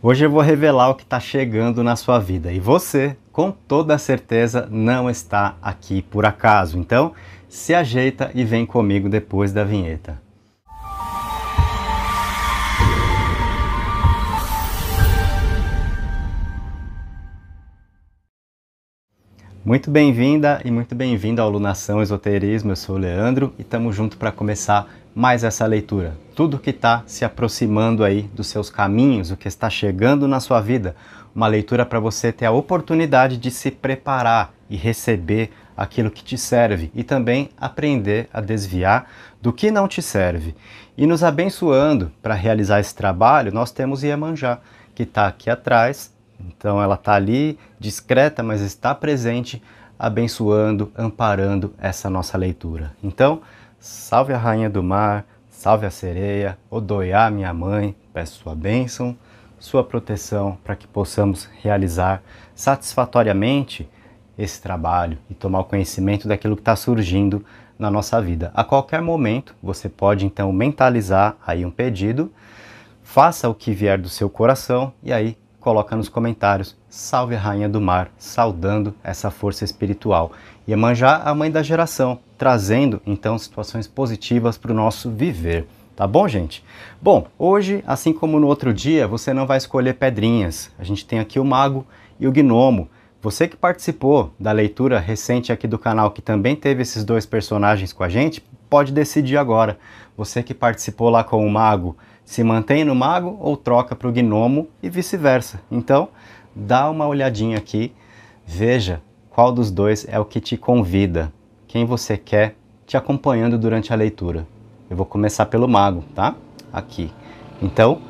Hoje eu vou revelar o que está chegando na sua vida e você, com toda certeza, não está aqui por acaso. Então, se ajeita e vem comigo depois da vinheta. Muito bem-vinda e muito bem-vindo ao Lunação Esoterismo. Eu sou o Leandro e estamos juntos para começar mais essa leitura. Tudo que está se aproximando aí dos seus caminhos, o que está chegando na sua vida, uma leitura para você ter a oportunidade de se preparar e receber aquilo que te serve e também aprender a desviar do que não te serve. E nos abençoando para realizar esse trabalho, nós temos Iemanjá, que está aqui atrás, então ela está ali, discreta, mas está presente, abençoando, amparando essa nossa leitura. Então, Salve a rainha do mar, salve a sereia, Odoiá, minha mãe, peço sua bênção, sua proteção para que possamos realizar satisfatoriamente esse trabalho e tomar o conhecimento daquilo que está surgindo na nossa vida. A qualquer momento, você pode então mentalizar aí um pedido, faça o que vier do seu coração e aí coloca nos comentários Salve a Rainha do Mar, saudando essa força espiritual. E Iemanjá, a mãe da geração, trazendo então situações positivas para o nosso viver. Tá bom, gente? Bom, hoje, assim como no outro dia, você não vai escolher pedrinhas. A gente tem aqui o mago e o gnomo. Você que participou da leitura recente aqui do canal, que também teve esses dois personagens com a gente, pode decidir agora. Você que participou lá com o mago, se mantém no mago ou troca para o gnomo e vice-versa. Então, dá uma olhadinha aqui, veja qual dos dois é o que te convida, quem você quer te acompanhando durante a leitura. Eu vou começar pelo mago, tá? Aqui. Então,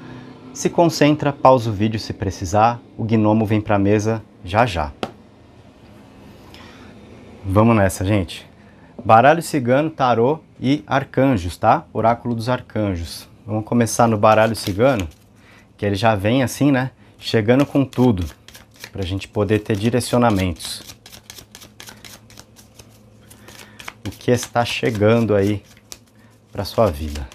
se concentra, pausa o vídeo se precisar, o gnomo vem para a mesa já já. Vamos nessa, gente. Baralho cigano, tarô e arcanjos, tá? Oráculo dos arcanjos. Vamos começar no baralho cigano, que ele já vem assim, né? chegando com tudo, para a gente poder ter direcionamentos. O que está chegando aí para sua vida?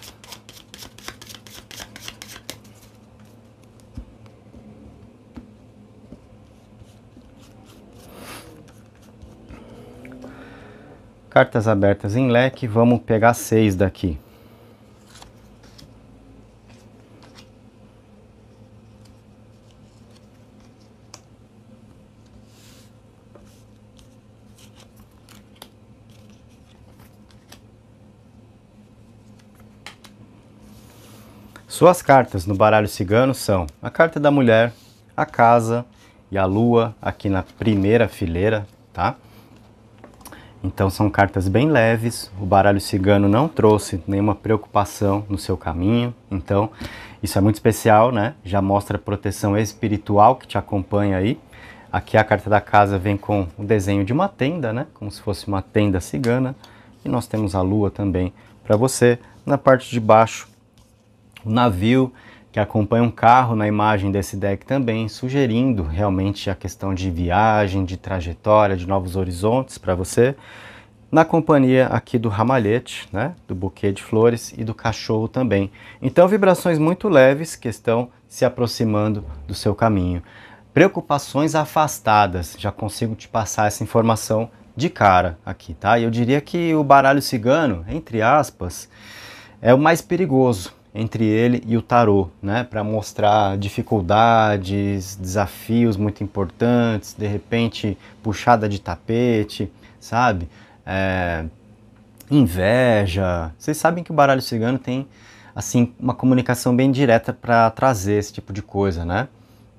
Cartas abertas em leque, vamos pegar seis daqui. Suas cartas no baralho cigano são a carta da mulher, a casa e a lua aqui na primeira fileira, tá? Então são cartas bem leves, o baralho cigano não trouxe nenhuma preocupação no seu caminho, então isso é muito especial, né? Já mostra a proteção espiritual que te acompanha aí. Aqui a carta da casa vem com o desenho de uma tenda, né? Como se fosse uma tenda cigana. E nós temos a lua também para você. Na parte de baixo um navio que acompanha um carro na imagem desse deck também, sugerindo realmente a questão de viagem, de trajetória, de novos horizontes para você, na companhia aqui do ramalhete, né, do buquê de flores e do cachorro também. Então vibrações muito leves que estão se aproximando do seu caminho. Preocupações afastadas, já consigo te passar essa informação de cara aqui, tá? Eu diria que o baralho cigano, entre aspas, é o mais perigoso, entre ele e o tarô, né, para mostrar dificuldades, desafios muito importantes, de repente puxada de tapete, sabe? É, inveja. Vocês sabem que o baralho cigano tem assim uma comunicação bem direta para trazer esse tipo de coisa, né?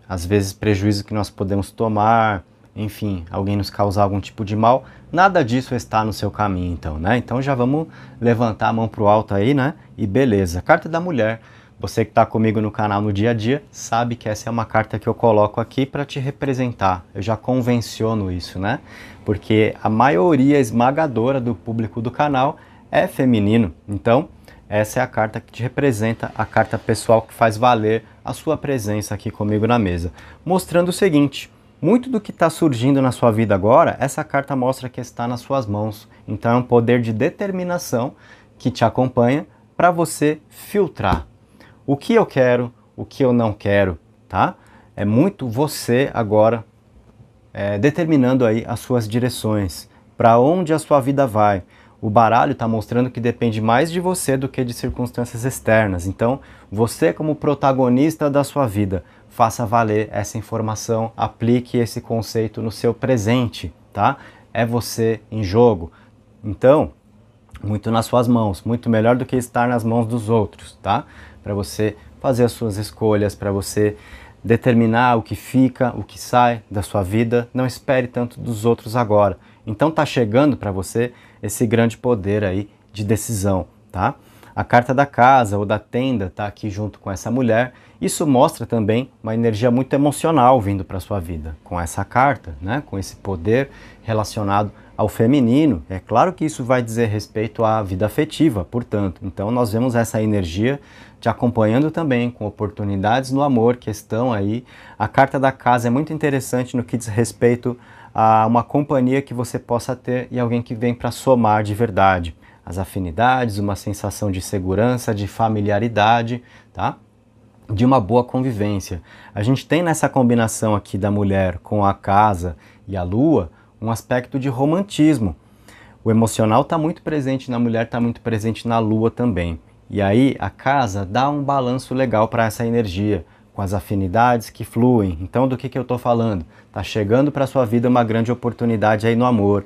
Às vezes prejuízo que nós podemos tomar, enfim, alguém nos causar algum tipo de mal, nada disso está no seu caminho, então, né? Então já vamos levantar a mão pro alto aí, né? E beleza. Carta da mulher. Você que está comigo no canal no dia a dia sabe que essa é uma carta que eu coloco aqui para te representar. Eu já convenciono isso, né? Porque a maioria esmagadora do público do canal é feminino. Então, essa é a carta que te representa, a carta pessoal que faz valer a sua presença aqui comigo na mesa. Mostrando o seguinte: muito do que está surgindo na sua vida agora, essa carta mostra que está nas suas mãos. Então é um poder de determinação que te acompanha para você filtrar o que eu quero, o que eu não quero, tá? É muito você agora é, determinando aí as suas direções, para onde a sua vida vai. O baralho está mostrando que depende mais de você do que de circunstâncias externas. Então, você como protagonista da sua vida, faça valer essa informação, aplique esse conceito no seu presente, tá? É você em jogo. Então, muito nas suas mãos, muito melhor do que estar nas mãos dos outros, tá? Para você fazer as suas escolhas, para você determinar o que fica, o que sai da sua vida, não espere tanto dos outros agora. Então tá chegando para você esse grande poder aí de decisão, tá? A carta da casa ou da tenda tá aqui junto com essa mulher isso mostra também uma energia muito emocional vindo para sua vida com essa carta, né? com esse poder relacionado ao feminino. É claro que isso vai dizer respeito à vida afetiva, portanto. Então nós vemos essa energia te acompanhando também com oportunidades no amor que estão aí. A carta da casa é muito interessante no que diz respeito a uma companhia que você possa ter e alguém que vem para somar de verdade. As afinidades, uma sensação de segurança, de familiaridade, tá? de uma boa convivência. A gente tem nessa combinação aqui da mulher com a casa e a lua um aspecto de romantismo. O emocional está muito presente na mulher, está muito presente na lua também. E aí a casa dá um balanço legal para essa energia, com as afinidades que fluem. Então, do que, que eu estou falando? Está chegando para sua vida uma grande oportunidade aí no amor,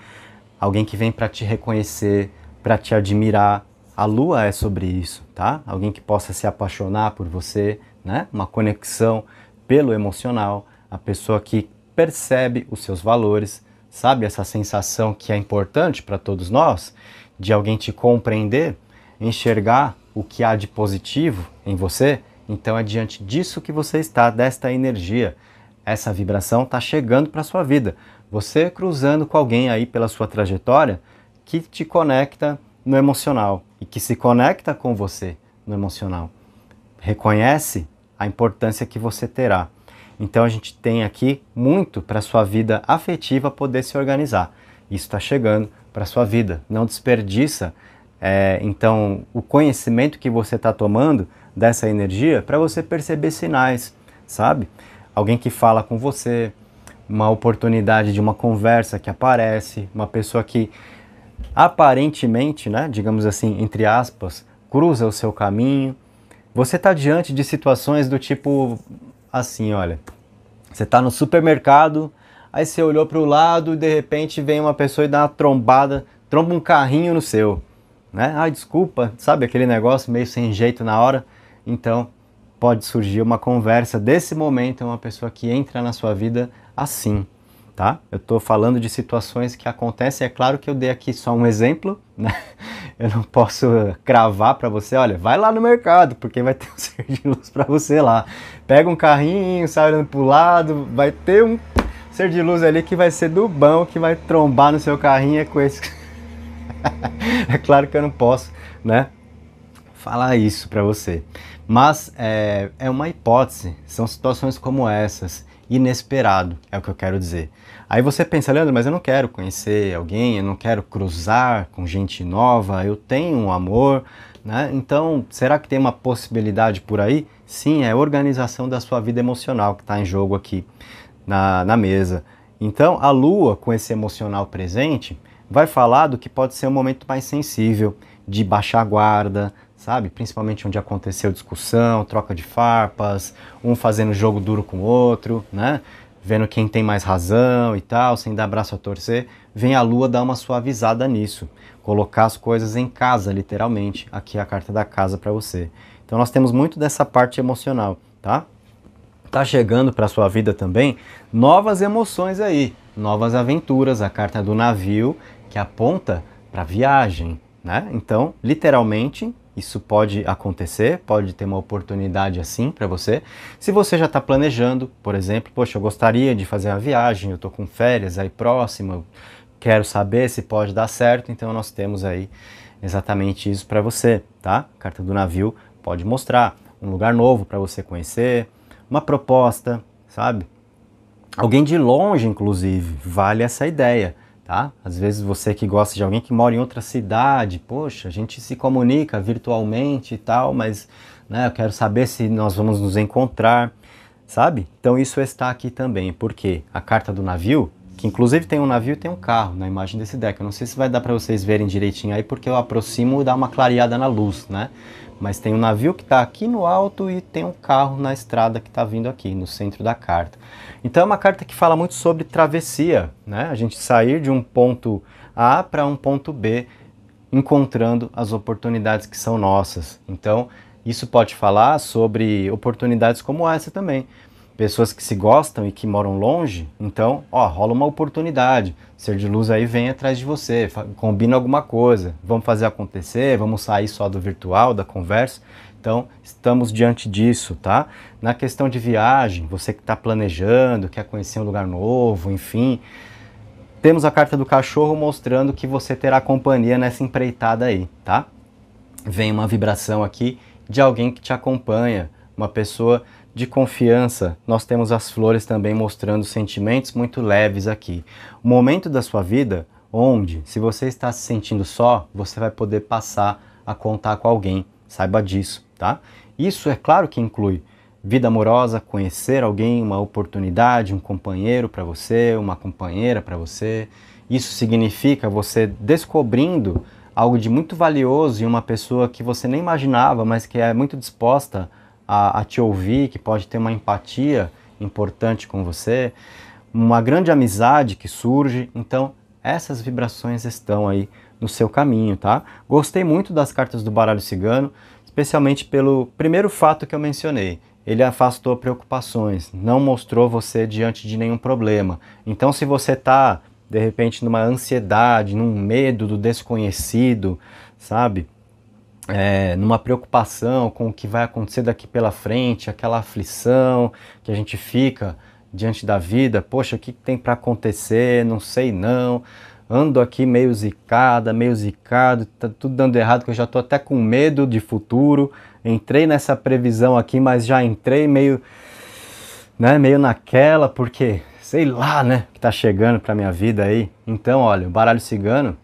alguém que vem para te reconhecer, para te admirar. A lua é sobre isso, tá? Alguém que possa se apaixonar por você, né? uma conexão pelo emocional, a pessoa que percebe os seus valores, sabe essa sensação que é importante para todos nós, de alguém te compreender, enxergar o que há de positivo em você, então é diante disso que você está, desta energia. Essa vibração está chegando para a sua vida. Você cruzando com alguém aí pela sua trajetória que te conecta no emocional e que se conecta com você no emocional reconhece a importância que você terá. Então a gente tem aqui muito para sua vida afetiva poder se organizar. Isso está chegando para sua vida. Não desperdiça. É, então o conhecimento que você está tomando dessa energia para você perceber sinais, sabe? Alguém que fala com você, uma oportunidade de uma conversa que aparece, uma pessoa que aparentemente, né, digamos assim, entre aspas, cruza o seu caminho você está diante de situações do tipo assim, olha, você está no supermercado, aí você olhou para o lado e de repente vem uma pessoa e dá uma trombada, tromba um carrinho no seu, né? Ah, desculpa, sabe aquele negócio meio sem jeito na hora? Então, pode surgir uma conversa desse momento, é uma pessoa que entra na sua vida assim tá? Eu estou falando de situações que acontecem, é claro que eu dei aqui só um exemplo, né? Eu não posso cravar para você, olha, vai lá no mercado, porque vai ter um ser de luz para você lá. Pega um carrinho, sai olhando para o lado, vai ter um ser de luz ali que vai ser do bom, que vai trombar no seu carrinho, é com esse... é claro que eu não posso, né? Falar isso para você. Mas é, é uma hipótese, são situações como essas inesperado, é o que eu quero dizer. Aí você pensa, Leandro, mas eu não quero conhecer alguém, eu não quero cruzar com gente nova, eu tenho um amor, né? Então, será que tem uma possibilidade por aí? Sim, é a organização da sua vida emocional que está em jogo aqui na, na mesa. Então, a lua, com esse emocional presente, vai falar do que pode ser um momento mais sensível, de baixar guarda, sabe? Principalmente onde aconteceu discussão, troca de farpas, um fazendo jogo duro com o outro, né? Vendo quem tem mais razão e tal, sem dar braço a torcer, vem a lua dar uma suavizada nisso, colocar as coisas em casa, literalmente. Aqui é a carta da casa para você. Então nós temos muito dessa parte emocional, tá? Tá chegando para sua vida também novas emoções aí, novas aventuras, a carta do navio que aponta para viagem, né? Então, literalmente, isso pode acontecer, pode ter uma oportunidade assim para você. Se você já está planejando, por exemplo, poxa, eu gostaria de fazer uma viagem, eu estou com férias aí próximo, quero saber se pode dar certo, então nós temos aí exatamente isso para você, tá? Carta do navio pode mostrar um lugar novo para você conhecer, uma proposta, sabe? Alguém de longe, inclusive, vale essa ideia tá? Às vezes você que gosta de alguém que mora em outra cidade, poxa, a gente se comunica virtualmente e tal, mas né, eu quero saber se nós vamos nos encontrar, sabe? Então isso está aqui também, porque a carta do navio que inclusive tem um navio e tem um carro na imagem desse deck. Eu não sei se vai dar para vocês verem direitinho aí, porque eu aproximo e dá uma clareada na luz, né? Mas tem um navio que está aqui no alto e tem um carro na estrada que está vindo aqui, no centro da carta. Então é uma carta que fala muito sobre travessia, né? A gente sair de um ponto A para um ponto B, encontrando as oportunidades que são nossas. Então isso pode falar sobre oportunidades como essa também pessoas que se gostam e que moram longe, então, ó, rola uma oportunidade. Ser de luz aí vem atrás de você, combina alguma coisa, vamos fazer acontecer, vamos sair só do virtual, da conversa. Então, estamos diante disso, tá? Na questão de viagem, você que está planejando, quer conhecer um lugar novo, enfim, temos a carta do cachorro mostrando que você terá companhia nessa empreitada aí, tá? Vem uma vibração aqui de alguém que te acompanha, uma pessoa de confiança, nós temos as flores também mostrando sentimentos muito leves aqui. O momento da sua vida onde, se você está se sentindo só, você vai poder passar a contar com alguém. Saiba disso, tá? Isso é claro que inclui vida amorosa, conhecer alguém, uma oportunidade, um companheiro para você, uma companheira para você. Isso significa você descobrindo algo de muito valioso em uma pessoa que você nem imaginava, mas que é muito disposta a, a te ouvir, que pode ter uma empatia importante com você, uma grande amizade que surge. Então, essas vibrações estão aí no seu caminho, tá? Gostei muito das cartas do baralho cigano, especialmente pelo primeiro fato que eu mencionei. Ele afastou preocupações, não mostrou você diante de nenhum problema. Então, se você está de repente numa ansiedade, num medo do desconhecido, sabe? é, numa preocupação com o que vai acontecer daqui pela frente, aquela aflição que a gente fica diante da vida, poxa, o que tem para acontecer, não sei não, ando aqui meio zicada, meio zicado, tá tudo dando errado, que eu já tô até com medo de futuro, entrei nessa previsão aqui, mas já entrei meio, né, meio naquela, porque sei lá, né, que tá chegando pra minha vida aí. Então, olha, o baralho cigano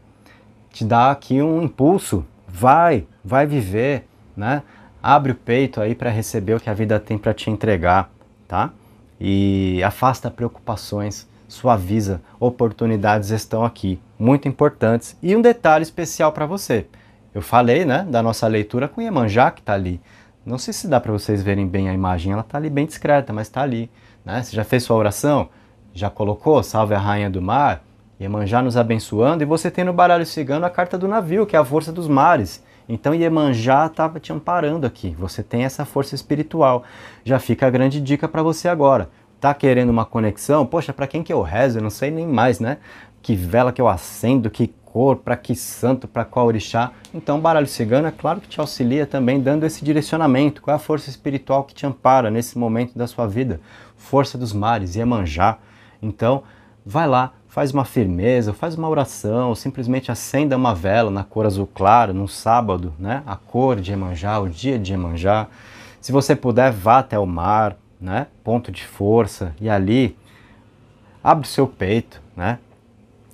te dá aqui um impulso, vai, vai viver, né? Abre o peito aí para receber o que a vida tem para te entregar, tá? E afasta preocupações, suaviza, oportunidades estão aqui, muito importantes. E um detalhe especial para você. Eu falei, né, da nossa leitura com Iemanjá que está ali. Não sei se dá para vocês verem bem a imagem, ela está ali bem discreta, mas está ali. Né? Você já fez sua oração? Já colocou? Salve a Rainha do Mar, Iemanjá nos abençoando, e você tem no baralho cigano a carta do navio, que é a força dos mares. Então Iemanjá estava te amparando aqui. Você tem essa força espiritual. Já fica a grande dica para você agora. Tá querendo uma conexão? Poxa, para quem que eu rezo? Eu não sei nem mais, né? Que vela que eu acendo, que cor, para que santo, para qual orixá. Então, baralho cigano é claro que te auxilia também dando esse direcionamento. Qual é a força espiritual que te ampara nesse momento da sua vida? Força dos mares, Iemanjá. Então, vai lá, faz uma firmeza, faz uma oração, simplesmente acenda uma vela na cor azul claro, num sábado, né? A cor de Emanjá, o dia de Emanjá. Se você puder, vá até o mar, né? Ponto de força e ali abre o seu peito, né?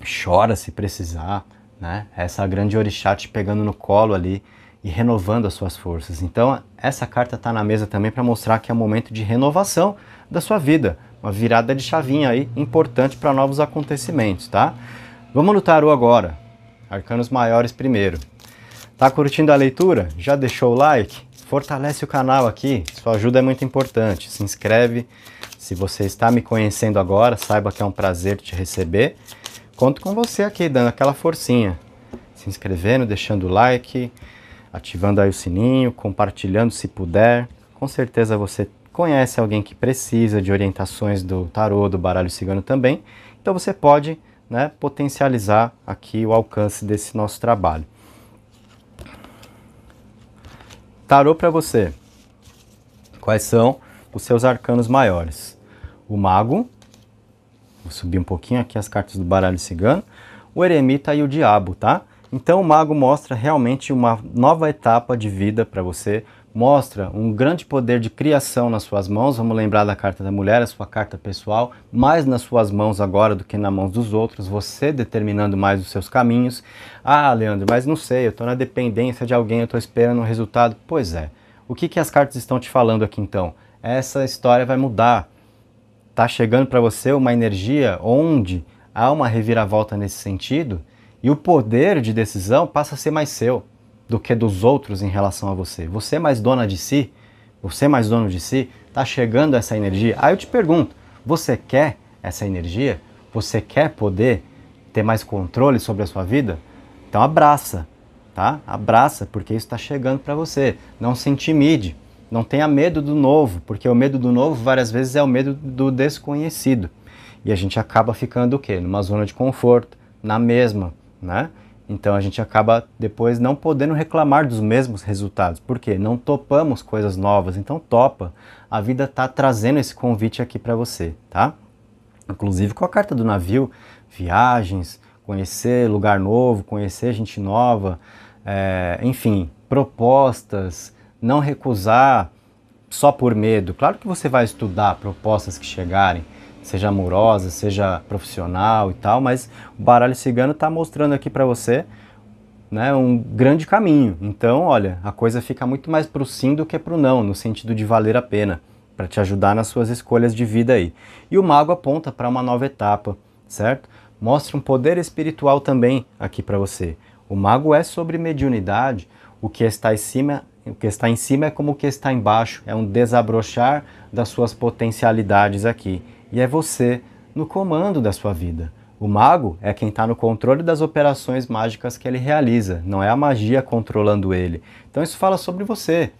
Chora se precisar, né? Essa é grande orixá te pegando no colo ali e renovando as suas forças. Então, essa carta está na mesa também para mostrar que é um momento de renovação da sua vida, uma virada de chavinha aí importante para novos acontecimentos, tá? Vamos no tarô agora. Arcanos maiores primeiro. Tá curtindo a leitura? Já deixou o like? Fortalece o canal aqui, sua ajuda é muito importante. Se inscreve. Se você está me conhecendo agora, saiba que é um prazer te receber. Conto com você aqui dando aquela forcinha, se inscrevendo, deixando o like, ativando aí o sininho, compartilhando se puder. Com certeza você conhece alguém que precisa de orientações do tarô, do baralho cigano também. Então você pode né, potencializar aqui o alcance desse nosso trabalho. Tarô para você. Quais são os seus arcanos maiores? O Mago, vou subir um pouquinho aqui as cartas do baralho cigano, o Eremita e o Diabo, tá? Então o Mago mostra realmente uma nova etapa de vida para você, mostra um grande poder de criação nas suas mãos. Vamos lembrar da carta da mulher, a sua carta pessoal, mais nas suas mãos agora do que nas mãos dos outros, você determinando mais os seus caminhos. Ah, Leandro, mas não sei, eu estou na dependência de alguém, eu estou esperando um resultado. Pois é. O que, que as cartas estão te falando aqui então? Essa história vai mudar. Está chegando para você uma energia onde há uma reviravolta nesse sentido e o poder de decisão passa a ser mais seu do que dos outros em relação a você. Você é mais dona de si? Você é mais dono de si? Tá chegando essa energia? Aí eu te pergunto, você quer essa energia? Você quer poder ter mais controle sobre a sua vida? Então abraça, tá? Abraça, porque isso está chegando para você. Não se intimide. Não tenha medo do novo, porque o medo do novo várias vezes é o medo do desconhecido. E a gente acaba ficando o quê? Numa zona de conforto, na mesma, né? Então a gente acaba depois não podendo reclamar dos mesmos resultados, porque não topamos coisas novas. Então topa, a vida está trazendo esse convite aqui para você, tá? Inclusive com a carta do navio, viagens, conhecer lugar novo, conhecer gente nova, é, enfim, propostas, não recusar só por medo. Claro que você vai estudar propostas que chegarem, seja amorosa, seja profissional e tal, mas o baralho cigano está mostrando aqui para você né, um grande caminho. Então, olha, a coisa fica muito mais para o sim do que para o não, no sentido de valer a pena, para te ajudar nas suas escolhas de vida aí. E o mago aponta para uma nova etapa, certo? Mostra um poder espiritual também aqui para você. O mago é sobre mediunidade, o que está em cima, o que está em cima é como o que está embaixo, é um desabrochar das suas potencialidades aqui e é você no comando da sua vida. O mago é quem está no controle das operações mágicas que ele realiza, não é a magia controlando ele. Então isso fala sobre você,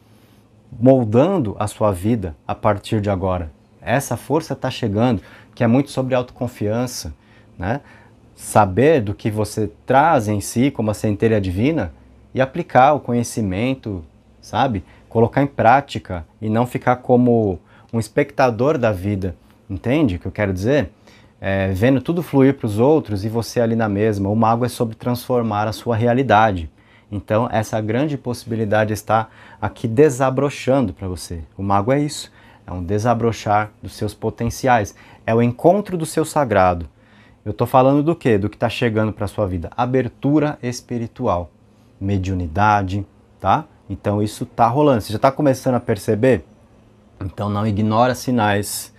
moldando a sua vida a partir de agora. Essa força está chegando, que é muito sobre autoconfiança, né? Saber do que você traz em si como a centelha divina e aplicar o conhecimento, sabe? Colocar em prática e não ficar como um espectador da vida. Entende o que eu quero dizer? É, vendo tudo fluir para os outros e você ali na mesma. O mago é sobre transformar a sua realidade. Então, essa grande possibilidade está aqui desabrochando para você. O mago é isso. É um desabrochar dos seus potenciais. É o encontro do seu sagrado. Eu estou falando do quê? Do que está chegando para a sua vida. Abertura espiritual. Mediunidade, tá? Então, isso está rolando. Você já está começando a perceber? Então, não ignora sinais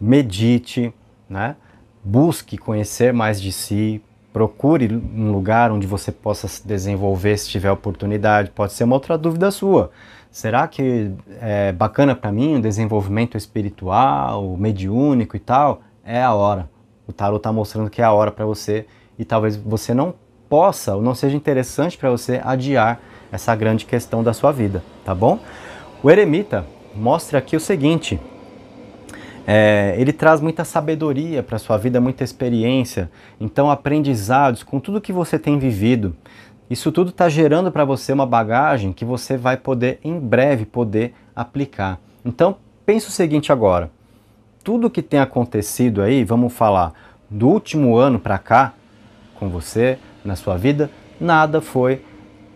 medite, né? busque conhecer mais de si, procure um lugar onde você possa se desenvolver se tiver oportunidade. Pode ser uma outra dúvida sua. Será que é bacana para mim o desenvolvimento espiritual, mediúnico e tal? É a hora. O tarot está mostrando que é a hora para você e talvez você não possa ou não seja interessante para você adiar essa grande questão da sua vida, tá bom? O eremita mostra aqui o seguinte: é, ele traz muita sabedoria para a sua vida, muita experiência, então aprendizados com tudo que você tem vivido. Isso tudo está gerando para você uma bagagem que você vai poder em breve poder aplicar. Então pense o seguinte agora: tudo que tem acontecido aí, vamos falar do último ano para cá com você na sua vida, nada foi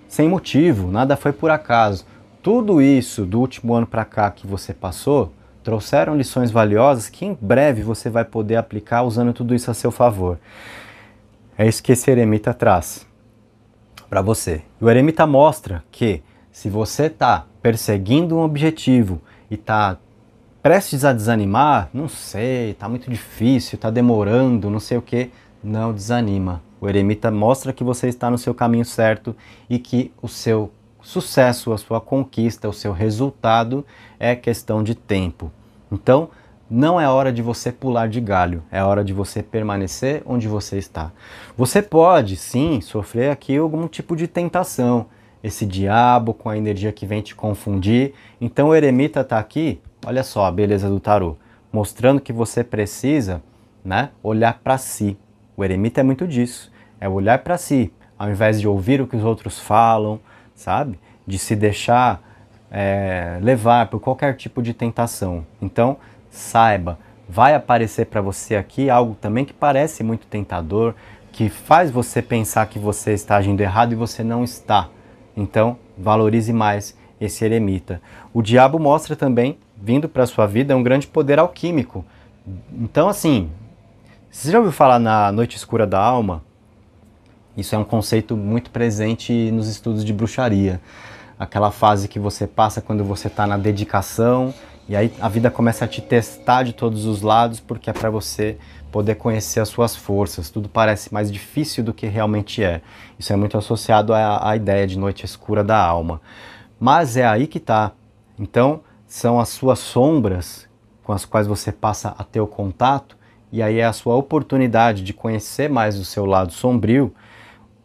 sem motivo, nada foi por acaso. Tudo isso do último ano para cá que você passou trouxeram lições valiosas que em breve você vai poder aplicar usando tudo isso a seu favor. É isso que esse eremita traz para você. O eremita mostra que se você está perseguindo um objetivo e está prestes a desanimar, não sei, está muito difícil, está demorando, não sei o que, não desanima. O eremita mostra que você está no seu caminho certo e que o seu sucesso, a sua conquista, o seu resultado é questão de tempo. Então, não é hora de você pular de galho, é hora de você permanecer onde você está. Você pode, sim, sofrer aqui algum tipo de tentação, esse diabo com a energia que vem te confundir. Então, o eremita está aqui, olha só a beleza do tarô, mostrando que você precisa né, olhar para si. O eremita é muito disso, é olhar para si, ao invés de ouvir o que os outros falam, sabe? De se deixar é, levar por qualquer tipo de tentação. Então, saiba, vai aparecer para você aqui algo também que parece muito tentador, que faz você pensar que você está agindo errado e você não está. Então, valorize mais esse eremita. O diabo mostra também, vindo para sua vida, um grande poder alquímico. Então, assim, você já ouviu falar na noite escura da alma? Isso é um conceito muito presente nos estudos de bruxaria aquela fase que você passa quando você está na dedicação, e aí a vida começa a te testar de todos os lados, porque é para você poder conhecer as suas forças. Tudo parece mais difícil do que realmente é. Isso é muito associado à, à ideia de noite escura da alma. Mas é aí que está. Então, são as suas sombras com as quais você passa a ter o contato, e aí é a sua oportunidade de conhecer mais o seu lado sombrio,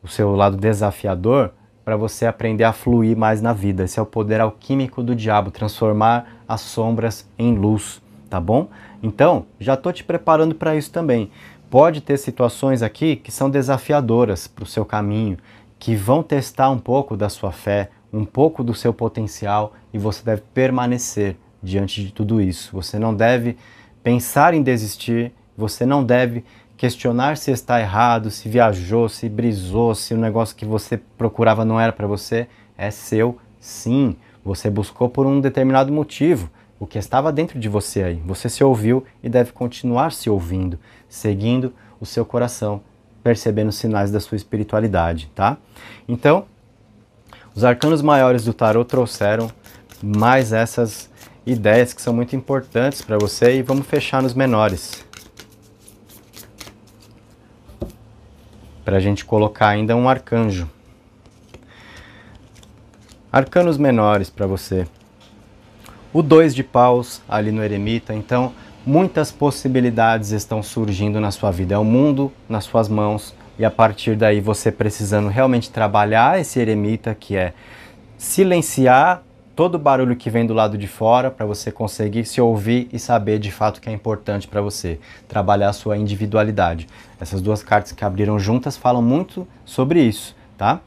o seu lado desafiador, para você aprender a fluir mais na vida. Esse é o poder alquímico do diabo, transformar as sombras em luz, tá bom? Então, já estou te preparando para isso também. Pode ter situações aqui que são desafiadoras para o seu caminho, que vão testar um pouco da sua fé, um pouco do seu potencial e você deve permanecer diante de tudo isso. Você não deve pensar em desistir, você não deve questionar se está errado, se viajou, se brisou, se o negócio que você procurava não era para você, é seu sim. Você buscou por um determinado motivo, o que estava dentro de você aí. Você se ouviu e deve continuar se ouvindo, seguindo o seu coração, percebendo os sinais da sua espiritualidade, tá? Então, os arcanos maiores do tarot trouxeram mais essas ideias que são muito importantes para você e vamos fechar nos menores. para a gente colocar ainda um arcanjo. Arcanos menores para você. O dois de paus ali no eremita, então muitas possibilidades estão surgindo na sua vida. É o mundo nas suas mãos e a partir daí você precisando realmente trabalhar esse eremita que é silenciar todo o barulho que vem do lado de fora para você conseguir se ouvir e saber de fato o que é importante para você, trabalhar a sua individualidade. Essas duas cartas que abriram juntas falam muito sobre isso, tá?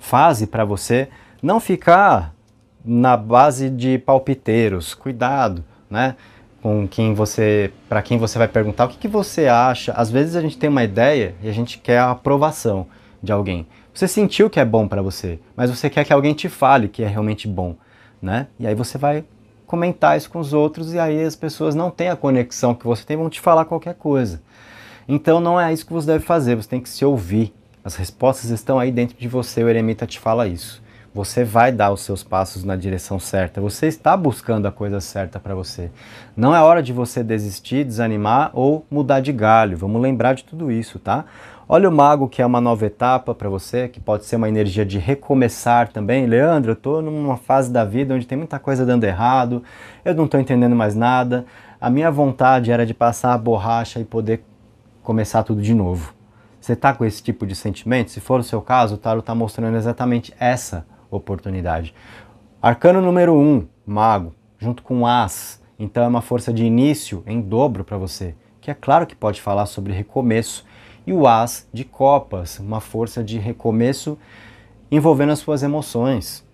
Fase para você não ficar na base de palpiteiros, cuidado, né? Com quem você, para quem você vai perguntar o que, que você acha. Às vezes a gente tem uma ideia e a gente quer a aprovação de alguém. Você sentiu que é bom para você, mas você quer que alguém te fale que é realmente bom né? E aí você vai comentar isso com os outros e aí as pessoas não têm a conexão que você tem, vão te falar qualquer coisa. Então não é isso que você deve fazer, você tem que se ouvir. As respostas estão aí dentro de você, o eremita te fala isso. Você vai dar os seus passos na direção certa, você está buscando a coisa certa para você. Não é hora de você desistir, desanimar ou mudar de galho. Vamos lembrar de tudo isso, tá? Olha o mago, que é uma nova etapa para você, que pode ser uma energia de recomeçar também. Leandro, eu estou numa fase da vida onde tem muita coisa dando errado, eu não estou entendendo mais nada. A minha vontade era de passar a borracha e poder começar tudo de novo. Você está com esse tipo de sentimento? Se for o seu caso, o Tarot está mostrando exatamente essa oportunidade. Arcano número 1, um, Mago, junto com As. Então é uma força de início em dobro para você, que é claro que pode falar sobre recomeço e o As de Copas, uma força de recomeço envolvendo as suas emoções,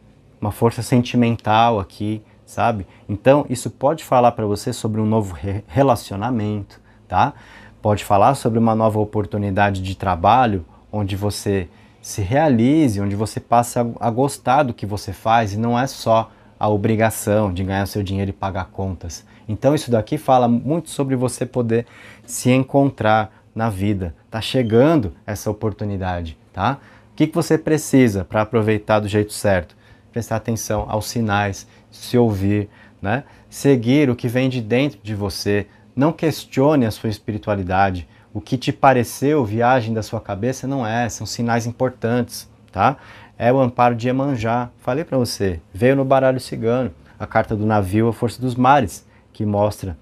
uma força sentimental aqui, sabe? Então, isso pode falar para você sobre um novo re relacionamento, tá? Pode falar sobre uma nova oportunidade de trabalho onde você se realize, onde você passe a gostar do que você faz e não é só a obrigação de ganhar seu dinheiro e pagar contas. Então, isso daqui fala muito sobre você poder se encontrar, na vida. está chegando essa oportunidade, tá? O que, que você precisa para aproveitar do jeito certo? Prestar atenção aos sinais, se ouvir, né? Seguir o que vem de dentro de você. Não questione a sua espiritualidade. O que te pareceu viagem da sua cabeça não é, são sinais importantes, tá? É o amparo de Emanjá. Falei para você, veio no baralho cigano, a carta do navio, a força dos mares, que mostra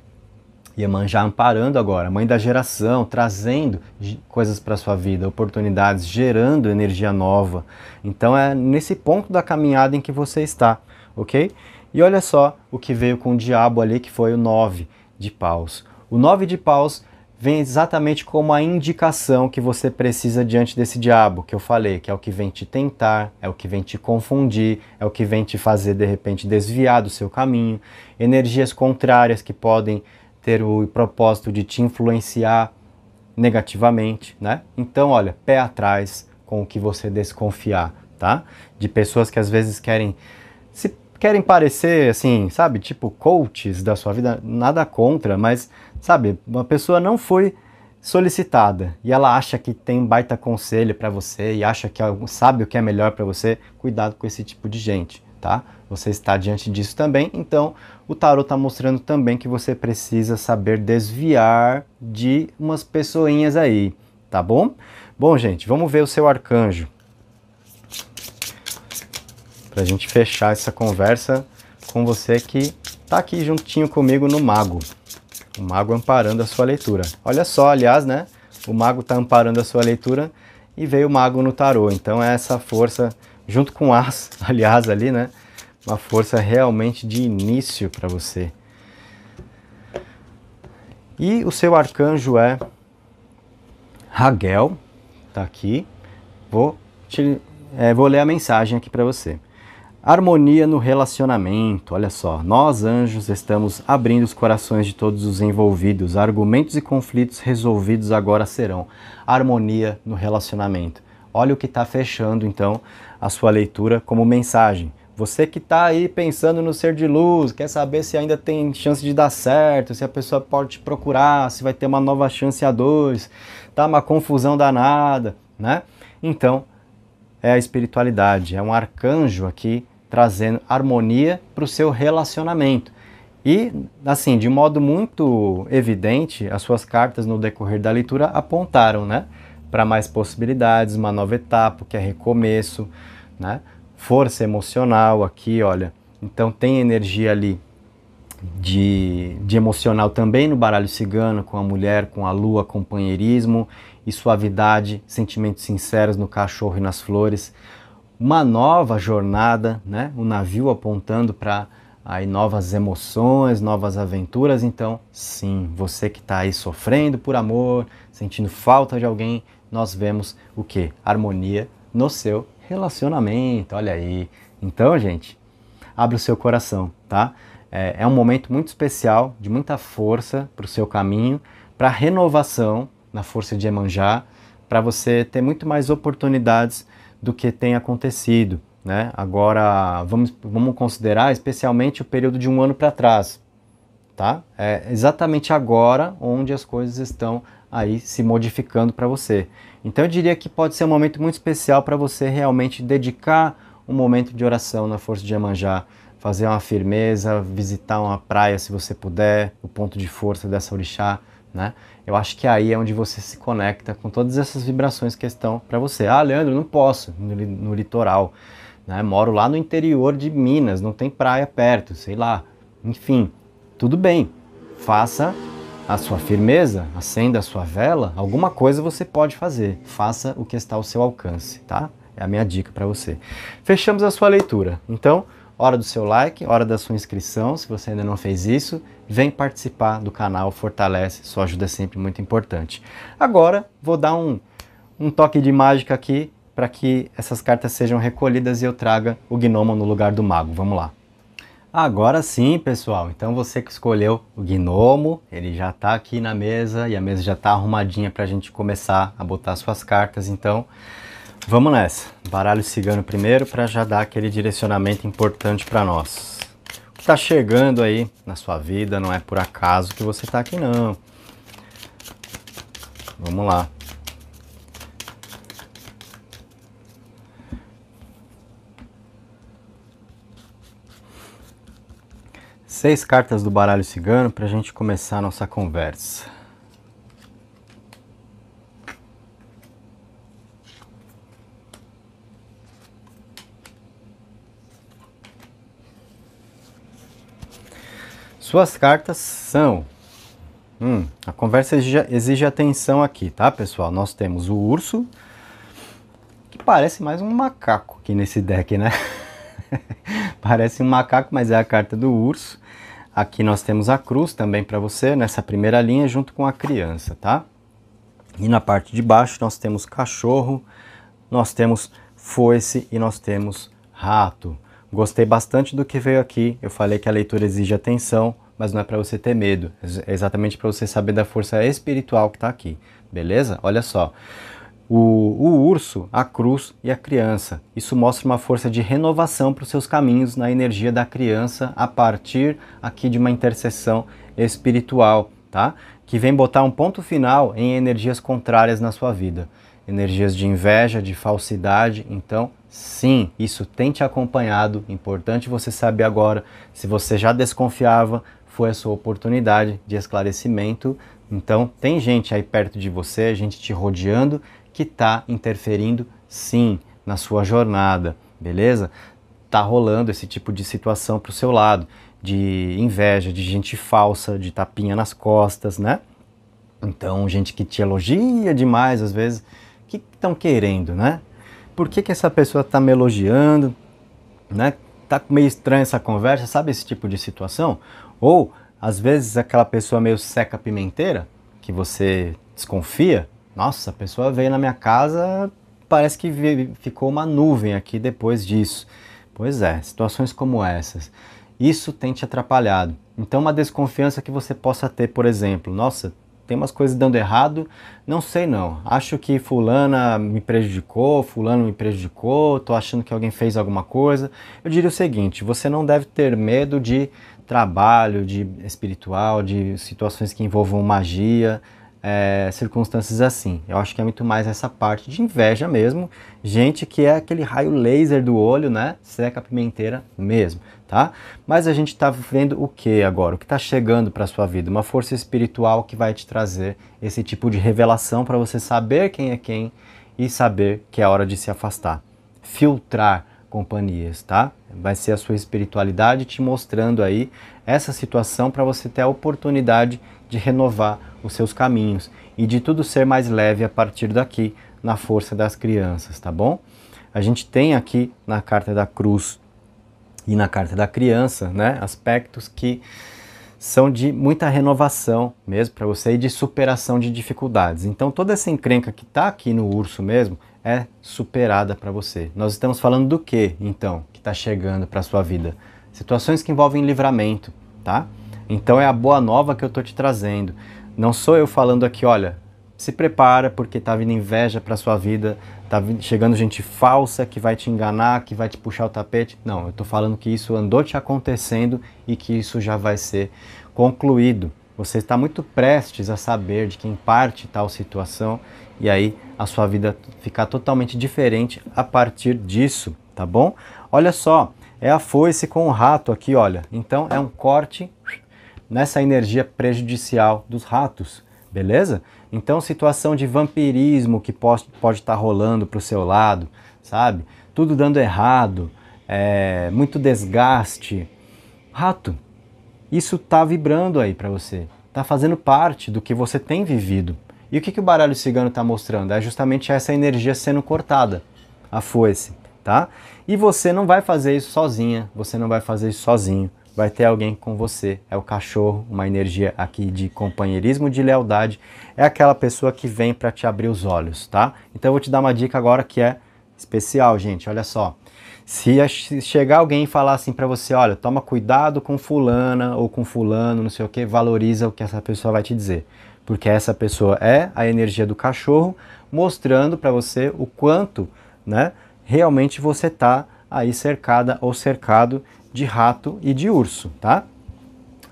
Iemanjá amparando agora, mãe da geração, trazendo coisas para sua vida, oportunidades, gerando energia nova. Então é nesse ponto da caminhada em que você está, ok? E olha só o que veio com o diabo ali, que foi o 9 de paus. O 9 de paus vem exatamente como a indicação que você precisa diante desse diabo que eu falei, que é o que vem te tentar, é o que vem te confundir, é o que vem te fazer de repente desviar do seu caminho, energias contrárias que podem ter o propósito de te influenciar negativamente, né? Então, olha, pé atrás com o que você desconfiar, tá? De pessoas que às vezes querem se querem parecer assim, sabe, tipo coaches da sua vida, nada contra, mas sabe, uma pessoa não foi solicitada e ela acha que tem um baita conselho para você e acha que é sabe o que é melhor para você, cuidado com esse tipo de gente, tá? Você está diante disso também, então o tarot está mostrando também que você precisa saber desviar de umas pessoinhas aí, tá bom? Bom, gente, vamos ver o seu arcanjo. Para a gente fechar essa conversa com você que está aqui juntinho comigo no Mago. O Mago amparando a sua leitura. Olha só, aliás, né? O Mago está amparando a sua leitura e veio o Mago no tarô. Então é essa força, junto com o As, aliás, ali, né? uma força realmente de início para você. E o seu arcanjo é Raguel, tá aqui. Vou, te, é, vou ler a mensagem aqui para você. Harmonia no relacionamento. Olha só, nós anjos estamos abrindo os corações de todos os envolvidos. Argumentos e conflitos resolvidos agora serão. Harmonia no relacionamento. Olha o que está fechando então a sua leitura como mensagem. Você que está aí pensando no ser de luz, quer saber se ainda tem chance de dar certo, se a pessoa pode te procurar, se vai ter uma nova chance a dois, tá uma confusão danada, né? Então, é a espiritualidade, é um arcanjo aqui trazendo harmonia para o seu relacionamento. E, assim, de modo muito evidente, as suas cartas no decorrer da leitura apontaram, né? Para mais possibilidades, uma nova etapa, que é recomeço, né? força emocional aqui, olha. Então tem energia ali de, de emocional também no baralho cigano, com a mulher, com a lua, companheirismo e suavidade, sentimentos sinceros no cachorro e nas flores. Uma nova jornada, né? O navio apontando para aí novas emoções, novas aventuras. Então, sim, você que está aí sofrendo por amor, sentindo falta de alguém, nós vemos o que? Harmonia no seu relacionamento, olha aí. Então, gente, abre o seu coração, tá? É, é um momento muito especial, de muita força para o seu caminho, para renovação na força de Emanjá, para você ter muito mais oportunidades do que tem acontecido. Né? Agora, vamos, vamos considerar especialmente o período de um ano para trás. Tá? É exatamente agora onde as coisas estão aí se modificando para você. Então eu diria que pode ser um momento muito especial para você realmente dedicar um momento de oração na força de Iemanjá, fazer uma firmeza, visitar uma praia se você puder, o ponto de força dessa orixá, né? Eu acho que aí é onde você se conecta com todas essas vibrações que estão para você. Ah, Leandro, não posso no, no litoral, né? Moro lá no interior de Minas, não tem praia perto, sei lá. Enfim, tudo bem. Faça a sua firmeza, acenda a sua vela, alguma coisa você pode fazer. Faça o que está ao seu alcance, tá? É a minha dica para você. Fechamos a sua leitura. Então, hora do seu like, hora da sua inscrição, se você ainda não fez isso, vem participar do canal, fortalece, sua ajuda é sempre muito importante. Agora, vou dar um, um toque de mágica aqui para que essas cartas sejam recolhidas e eu traga o gnomo no lugar do mago. Vamos lá. Agora sim, pessoal. Então você que escolheu o gnomo, ele já está aqui na mesa e a mesa já está arrumadinha para a gente começar a botar suas cartas. Então vamos nessa. Baralho cigano primeiro para já dar aquele direcionamento importante para nós. O que está chegando aí na sua vida não é por acaso que você está aqui não. Vamos lá. Seis cartas do baralho cigano para a gente começar a nossa conversa. Suas cartas são. Hum, a conversa exige, exige atenção aqui, tá, pessoal? Nós temos o urso, que parece mais um macaco aqui nesse deck, né? parece um macaco, mas é a carta do urso. Aqui nós temos a cruz também para você, nessa primeira linha, junto com a criança, tá? E na parte de baixo nós temos cachorro, nós temos foice e nós temos rato. Gostei bastante do que veio aqui. Eu falei que a leitura exige atenção, mas não é para você ter medo. É exatamente para você saber da força espiritual que está aqui. Beleza? Olha só o, o urso, a cruz e a criança. Isso mostra uma força de renovação para os seus caminhos na energia da criança a partir aqui de uma intercessão espiritual, tá? Que vem botar um ponto final em energias contrárias na sua vida energias de inveja, de falsidade. Então, sim, isso tem te acompanhado. Importante você saber agora. Se você já desconfiava, foi a sua oportunidade de esclarecimento. Então, tem gente aí perto de você, gente te rodeando, que está interferindo sim na sua jornada, beleza? Tá rolando esse tipo de situação para o seu lado, de inveja, de gente falsa, de tapinha nas costas, né? Então, gente que te elogia demais às vezes, o que estão querendo, né? Por que, que essa pessoa está me elogiando, né? Tá meio estranha essa conversa, sabe esse tipo de situação? Ou às vezes aquela pessoa meio seca pimenteira que você desconfia, nossa, a pessoa veio na minha casa, parece que ficou uma nuvem aqui depois disso. Pois é, situações como essas. Isso tem te atrapalhado. Então, uma desconfiança que você possa ter, por exemplo, nossa, tem umas coisas dando errado, não sei não. Acho que fulana me prejudicou, fulano me prejudicou, tô achando que alguém fez alguma coisa. Eu diria o seguinte, você não deve ter medo de trabalho, de espiritual, de situações que envolvam magia, é, circunstâncias assim. Eu acho que é muito mais essa parte de inveja mesmo. Gente que é aquele raio laser do olho, né? Seca é a pimenteira mesmo, tá? Mas a gente está vendo o que agora? O que está chegando para sua vida? Uma força espiritual que vai te trazer esse tipo de revelação para você saber quem é quem e saber que é hora de se afastar. Filtrar companhias, tá? Vai ser a sua espiritualidade te mostrando aí essa situação para você ter a oportunidade de renovar os seus caminhos e de tudo ser mais leve a partir daqui, na força das crianças, tá bom? A gente tem aqui na carta da cruz e na carta da criança, né, aspectos que são de muita renovação mesmo para você e de superação de dificuldades. Então toda essa encrenca que está aqui no urso mesmo é superada para você. Nós estamos falando do que então que está chegando para sua vida? Situações que envolvem livramento, tá? Então é a boa nova que eu estou te trazendo. Não sou eu falando aqui, olha, se prepara porque tá vindo inveja para sua vida, tá chegando gente falsa que vai te enganar, que vai te puxar o tapete. Não, eu tô falando que isso andou te acontecendo e que isso já vai ser concluído. Você está muito prestes a saber de quem parte tal situação e aí a sua vida ficar totalmente diferente a partir disso, tá bom? Olha só, é a foice com o rato aqui, olha. Então é um corte nessa energia prejudicial dos ratos, beleza? Então, situação de vampirismo que pode estar tá rolando para o seu lado, sabe? Tudo dando errado, é, muito desgaste. Rato, isso tá vibrando aí para você, tá fazendo parte do que você tem vivido. E o que, que o baralho cigano está mostrando? É justamente essa energia sendo cortada, a foice, tá? E você não vai fazer isso sozinha, você não vai fazer isso sozinho vai ter alguém com você. É o cachorro, uma energia aqui de companheirismo, de lealdade. É aquela pessoa que vem para te abrir os olhos, tá? Então eu vou te dar uma dica agora que é especial, gente. Olha só. Se chegar alguém e falar assim para você, olha, toma cuidado com fulana ou com fulano, não sei o que, valoriza o que essa pessoa vai te dizer. Porque essa pessoa é a energia do cachorro, mostrando para você o quanto, né, realmente você tá aí cercada ou cercado de rato e de urso, tá?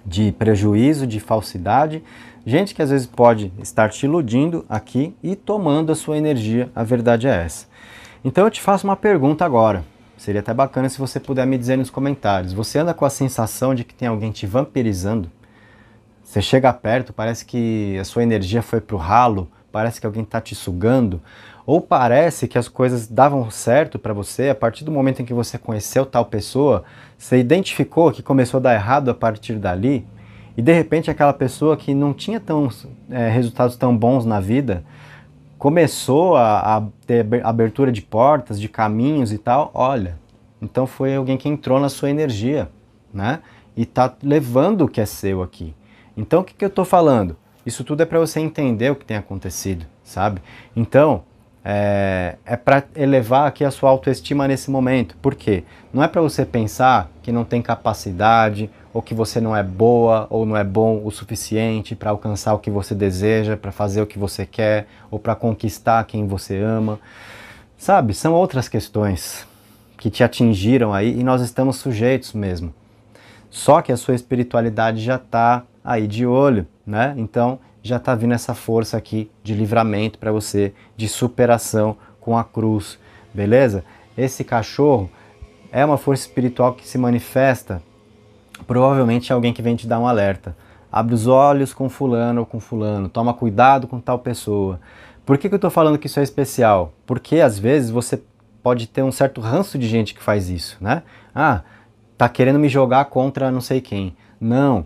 De prejuízo, de falsidade, gente que às vezes pode estar te iludindo aqui e tomando a sua energia, a verdade é essa. Então eu te faço uma pergunta agora. Seria até bacana se você puder me dizer nos comentários. Você anda com a sensação de que tem alguém te vampirizando? Você chega perto, parece que a sua energia foi pro ralo, parece que alguém está te sugando, ou parece que as coisas davam certo para você a partir do momento em que você conheceu tal pessoa, você identificou que começou a dar errado a partir dali, e de repente aquela pessoa que não tinha tão, é, resultados tão bons na vida começou a, a ter abertura de portas, de caminhos e tal, olha, então foi alguém que entrou na sua energia, né? E está levando o que é seu aqui. Então o que, que eu estou falando? Isso tudo é para você entender o que tem acontecido, sabe? Então, é, é para elevar aqui a sua autoestima nesse momento. Por quê? Não é para você pensar que não tem capacidade, ou que você não é boa, ou não é bom o suficiente para alcançar o que você deseja, para fazer o que você quer, ou para conquistar quem você ama. Sabe? São outras questões que te atingiram aí e nós estamos sujeitos mesmo. Só que a sua espiritualidade já está aí de olho né? Então já está vindo essa força aqui de livramento para você, de superação com a cruz, beleza? Esse cachorro é uma força espiritual que se manifesta. Provavelmente é alguém que vem te dar um alerta. Abre os olhos com fulano ou com fulano, toma cuidado com tal pessoa. Por que, que eu estou falando que isso é especial? Porque às vezes você pode ter um certo ranço de gente que faz isso, né? Ah, tá querendo me jogar contra não sei quem. Não,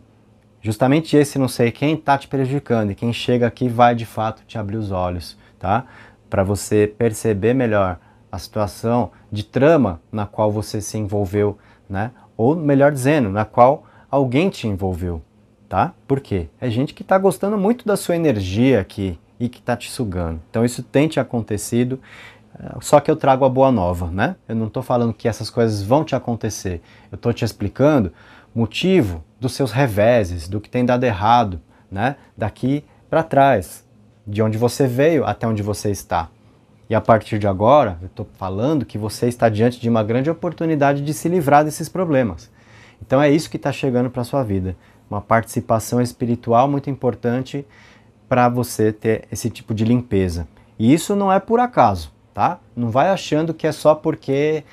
justamente esse não sei quem está te prejudicando e quem chega aqui vai de fato te abrir os olhos, tá? Para você perceber melhor a situação de trama na qual você se envolveu, né? Ou melhor dizendo, na qual alguém te envolveu, tá? Por quê? É gente que está gostando muito da sua energia aqui e que está te sugando. Então isso tem te acontecido, eh, só que eu trago a boa nova, né? Eu não estou falando que essas coisas vão te acontecer. Eu estou te explicando motivo dos seus reveses, do que tem dado errado, né? Daqui para trás, de onde você veio até onde você está. E a partir de agora, eu estou falando que você está diante de uma grande oportunidade de se livrar desses problemas. Então é isso que está chegando para a sua vida. Uma participação espiritual muito importante para você ter esse tipo de limpeza. E isso não é por acaso, tá? Não vai achando que é só porque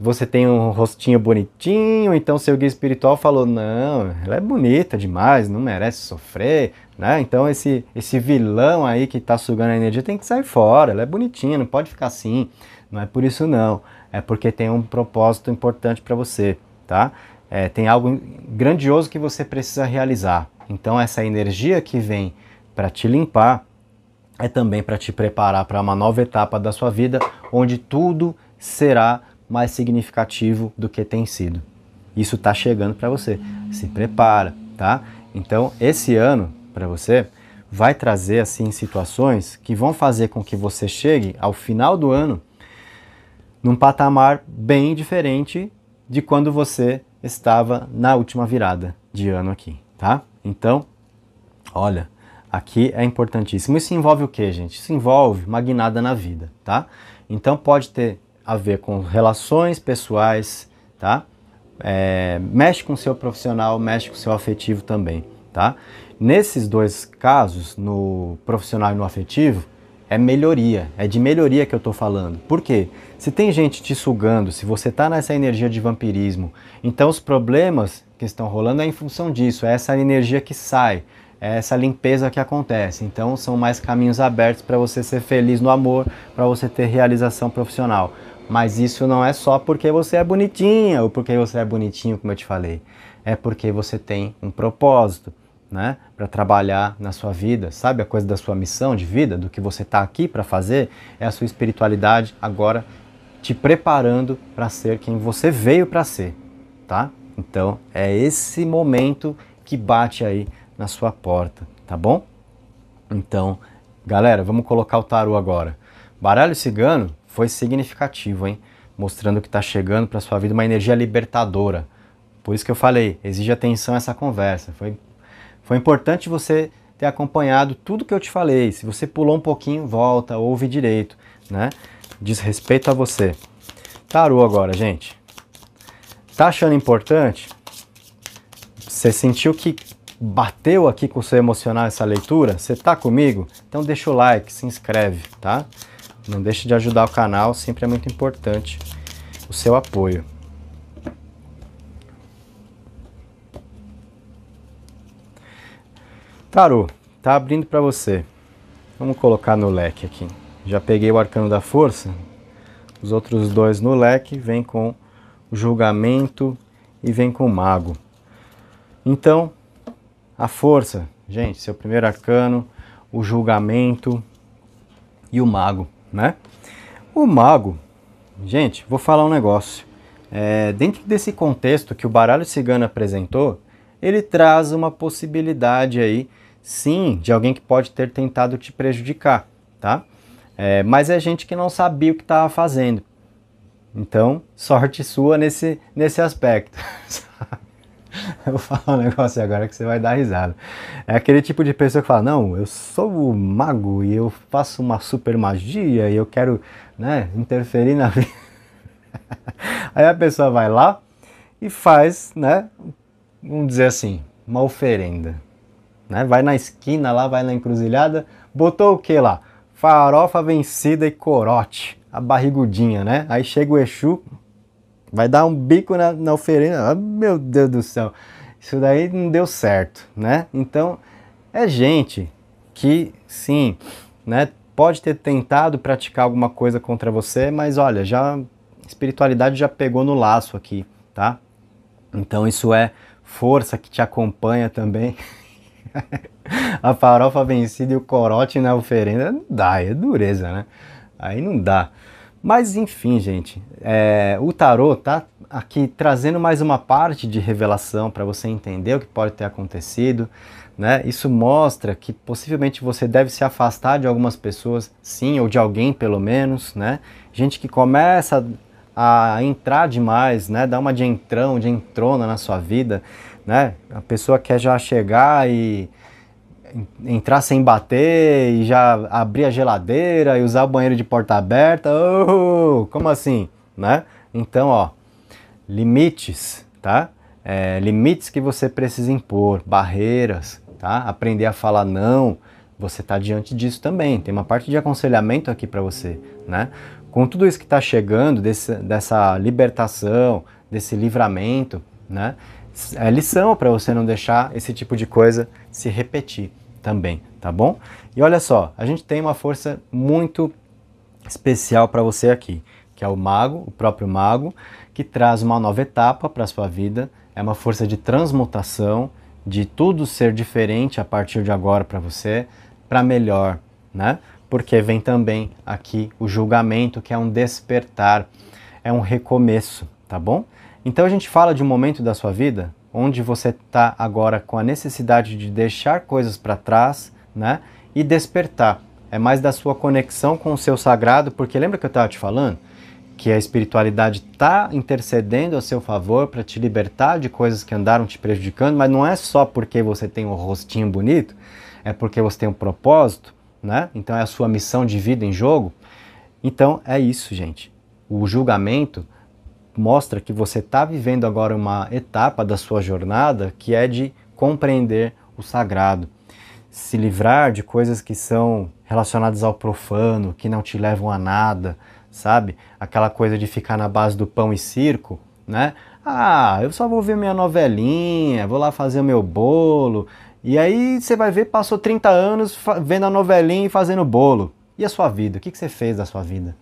você tem um rostinho bonitinho, então seu guia espiritual falou: não, ela é bonita demais, não merece sofrer, né? Então esse, esse vilão aí que está sugando a energia tem que sair fora, ela é bonitinha, não pode ficar assim. Não é por isso, não. É porque tem um propósito importante para você, tá? É, tem algo grandioso que você precisa realizar. Então essa energia que vem para te limpar é também para te preparar para uma nova etapa da sua vida, onde tudo será mais significativo do que tem sido. Isso está chegando para você. Se prepara, tá? Então, esse ano para você vai trazer assim situações que vão fazer com que você chegue ao final do ano num patamar bem diferente de quando você estava na última virada de ano aqui, tá? Então, olha, aqui é importantíssimo. Isso envolve o que, gente? Isso envolve uma guinada na vida, tá? Então pode ter a ver com relações pessoais, tá? É, mexe com o seu profissional, mexe com o seu afetivo também, tá? Nesses dois casos, no profissional e no afetivo, é melhoria, é de melhoria que eu estou falando. Por quê? Se tem gente te sugando, se você está nessa energia de vampirismo, então os problemas que estão rolando é em função disso, é essa energia que sai, é essa limpeza que acontece. Então são mais caminhos abertos para você ser feliz no amor, para você ter realização profissional. Mas isso não é só porque você é bonitinha ou porque você é bonitinho, como eu te falei. É porque você tem um propósito, né? Para trabalhar na sua vida, sabe? A coisa da sua missão de vida, do que você está aqui para fazer, é a sua espiritualidade agora te preparando para ser quem você veio para ser, tá? Então é esse momento que bate aí na sua porta, tá bom? Então, galera, vamos colocar o tarô agora. Baralho cigano foi significativo, hein? Mostrando que está chegando para sua vida uma energia libertadora. Por isso que eu falei, exige atenção essa conversa. Foi, foi importante você ter acompanhado tudo que eu te falei. Se você pulou um pouquinho, volta, ouve direito, né? Diz respeito a você. Tarô agora, gente. Tá achando importante? Você sentiu que bateu aqui com o seu emocional essa leitura? Você tá comigo? Então deixa o like, se inscreve, tá? Não deixe de ajudar o canal, sempre é muito importante o seu apoio. Tarô, tá abrindo para você. Vamos colocar no leque aqui. Já peguei o arcano da força. Os outros dois no leque vem com o julgamento e vem com o mago. Então, a força, gente, seu primeiro arcano, o julgamento e o mago né? O mago, gente, vou falar um negócio. É, dentro desse contexto que o baralho cigano apresentou, ele traz uma possibilidade aí, sim, de alguém que pode ter tentado te prejudicar, tá? É, mas é gente que não sabia o que estava fazendo. Então, sorte sua nesse, nesse aspecto. eu vou falar um negócio agora que você vai dar risada. É aquele tipo de pessoa que fala: Não, eu sou o mago e eu faço uma super magia e eu quero né, interferir na vida. Aí a pessoa vai lá e faz, né? Vamos dizer assim, uma oferenda. Né? Vai na esquina lá, vai na encruzilhada, botou o que lá? Farofa vencida e corote, a barrigudinha, né? Aí chega o Exu, vai dar um bico na, na oferenda. Ah, meu Deus do céu, isso daí não deu certo, né? Então, é gente que, sim, né, pode ter tentado praticar alguma coisa contra você, mas olha, já a espiritualidade já pegou no laço aqui, tá? Então, isso é força que te acompanha também. a farofa vencida e o corote na oferenda, não dá, é dureza, né? Aí não dá. Mas enfim, gente, é, o tarô tá aqui trazendo mais uma parte de revelação para você entender o que pode ter acontecido. Né? Isso mostra que possivelmente você deve se afastar de algumas pessoas, sim, ou de alguém pelo menos, né? Gente que começa a entrar demais, né? Dá uma de entrão, de entrona na sua vida, né? A pessoa quer já chegar e entrar sem bater e já abrir a geladeira e usar o banheiro de porta aberta. Oh, como assim? né? Então, ó, limites, tá? É, limites que você precisa impor, barreiras, tá? Aprender a falar não, você está diante disso também. Tem uma parte de aconselhamento aqui para você, né? Com tudo isso que está chegando, desse, dessa libertação, desse livramento, né? É lição para você não deixar esse tipo de coisa se repetir também, tá bom? E olha só, a gente tem uma força muito especial para você aqui que é o mago, o próprio mago, que traz uma nova etapa para a sua vida, é uma força de transmutação, de tudo ser diferente a partir de agora para você, para melhor, né? Porque vem também aqui o julgamento, que é um despertar, é um recomeço, tá bom? Então a gente fala de um momento da sua vida onde você está agora com a necessidade de deixar coisas para trás, né? E despertar. É mais da sua conexão com o seu sagrado, porque lembra que eu estava te falando? que a espiritualidade está intercedendo a seu favor para te libertar de coisas que andaram te prejudicando, mas não é só porque você tem um rostinho bonito, é porque você tem um propósito, né? Então é a sua missão de vida em jogo. Então é isso, gente. O julgamento mostra que você está vivendo agora uma etapa da sua jornada que é de compreender o sagrado, se livrar de coisas que são relacionadas ao profano, que não te levam a nada sabe? Aquela coisa de ficar na base do pão e circo, né? Ah, eu só vou ver minha novelinha, vou lá fazer o meu bolo. E aí você vai ver, passou 30 anos vendo a novelinha e fazendo bolo. E a sua vida? O que, que você fez da sua vida?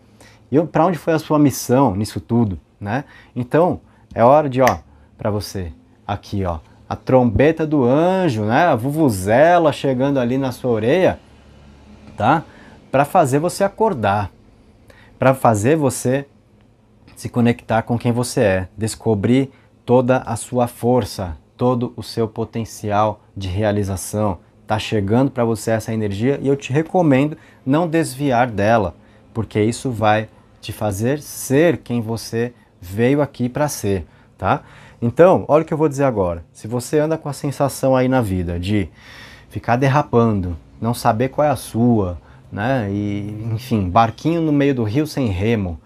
E para onde foi a sua missão nisso tudo, né? Então, é hora de, ó, para você, aqui, ó, a trombeta do anjo, né? A vuvuzela chegando ali na sua orelha, tá? Para fazer você acordar para fazer você se conectar com quem você é, descobrir toda a sua força, todo o seu potencial de realização. Está chegando para você essa energia e eu te recomendo não desviar dela, porque isso vai te fazer ser quem você veio aqui para ser, tá? Então, olha o que eu vou dizer agora. Se você anda com a sensação aí na vida de ficar derrapando, não saber qual é a sua, né? E, enfim, barquinho no meio do rio sem remo.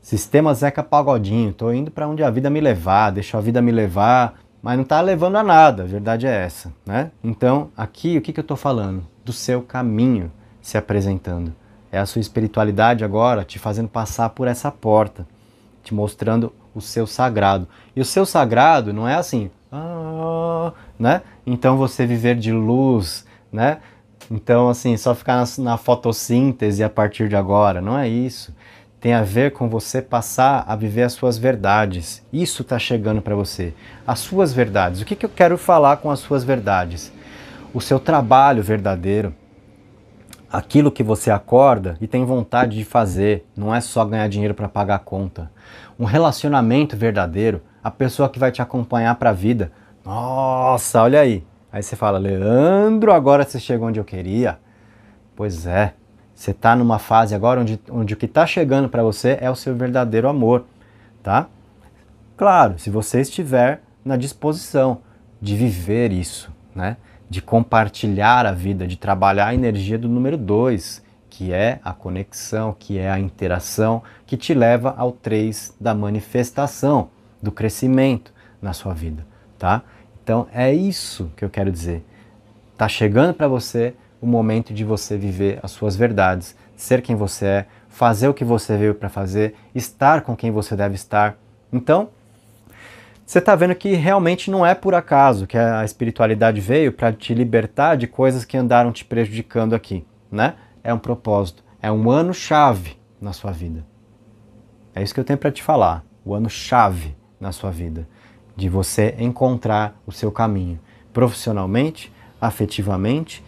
Sistema Zeca Pagodinho, tô indo para onde a vida me levar, deixa a vida me levar, mas não tá levando a nada, a verdade é essa, né? Então, aqui o que, que eu tô falando? Do seu caminho se apresentando. É a sua espiritualidade agora te fazendo passar por essa porta, te mostrando o seu sagrado. E o seu sagrado não é assim, ah, né? Então você viver de luz, né? Então, assim, só ficar na, na fotossíntese a partir de agora, não é isso. Tem a ver com você passar a viver as suas verdades. Isso está chegando para você. As suas verdades. O que, que eu quero falar com as suas verdades? O seu trabalho verdadeiro aquilo que você acorda e tem vontade de fazer, não é só ganhar dinheiro para pagar a conta. Um relacionamento verdadeiro, a pessoa que vai te acompanhar para a vida. Nossa, olha aí. Aí você fala, Leandro, agora você chegou onde eu queria. Pois é, você está numa fase agora onde, onde o que está chegando para você é o seu verdadeiro amor, tá? Claro, se você estiver na disposição de viver isso, né? De compartilhar a vida, de trabalhar a energia do número 2, que é a conexão, que é a interação, que te leva ao 3 da manifestação, do crescimento na sua vida, tá? Então é isso que eu quero dizer. Está chegando para você o momento de você viver as suas verdades, ser quem você é, fazer o que você veio para fazer, estar com quem você deve estar. Então, você está vendo que realmente não é por acaso que a espiritualidade veio para te libertar de coisas que andaram te prejudicando aqui, né? É um propósito, é um ano chave na sua vida. É isso que eu tenho para te falar, o ano chave na sua vida de você encontrar o seu caminho profissionalmente, afetivamente,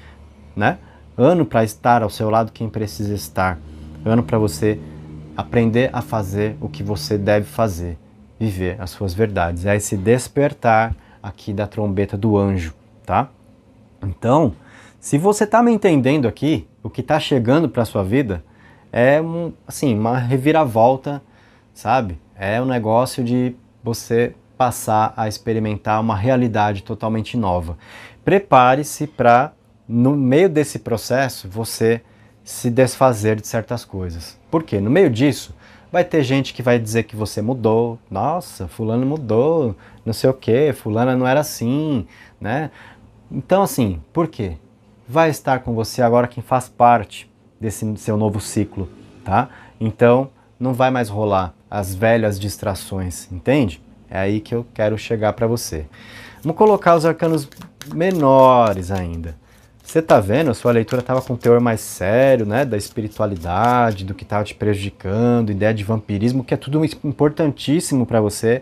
né? Ano para estar ao seu lado quem precisa estar, ano para você aprender a fazer o que você deve fazer, viver as suas verdades, é esse despertar aqui da trombeta do anjo, tá? Então, se você está me entendendo aqui, o que está chegando para sua vida é um, assim, uma reviravolta, sabe? É um negócio de você passar a experimentar uma realidade totalmente nova. Prepare-se para, no meio desse processo, você se desfazer de certas coisas. Por quê? No meio disso, vai ter gente que vai dizer que você mudou. Nossa, fulano mudou, não sei o quê, fulana não era assim, né? Então, assim, por quê? Vai estar com você agora quem faz parte desse seu novo ciclo, tá? Então, não vai mais rolar as velhas distrações, entende? É aí que eu quero chegar para você. Vamos colocar os arcanos menores ainda. Você tá vendo? A sua leitura estava com um teor mais sério, né? Da espiritualidade, do que estava te prejudicando, ideia de vampirismo, que é tudo importantíssimo para você.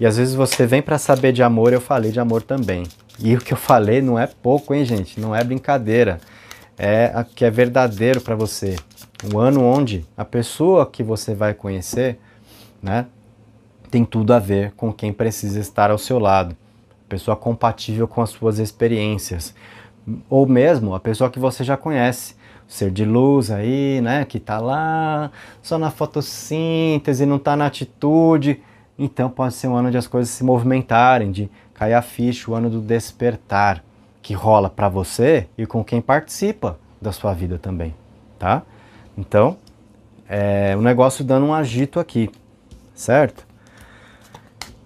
E às vezes você vem para saber de amor, eu falei de amor também. E o que eu falei não é pouco, hein, gente? Não é brincadeira. É o que é verdadeiro para você. Um ano onde a pessoa que você vai conhecer, né? tem tudo a ver com quem precisa estar ao seu lado, pessoa compatível com as suas experiências, ou mesmo a pessoa que você já conhece, ser de luz aí, né, que tá lá só na fotossíntese, não tá na atitude. Então pode ser um ano de as coisas se movimentarem, de cair a ficha, o ano do despertar, que rola para você e com quem participa da sua vida também, tá? Então, é, o negócio dando um agito aqui, certo?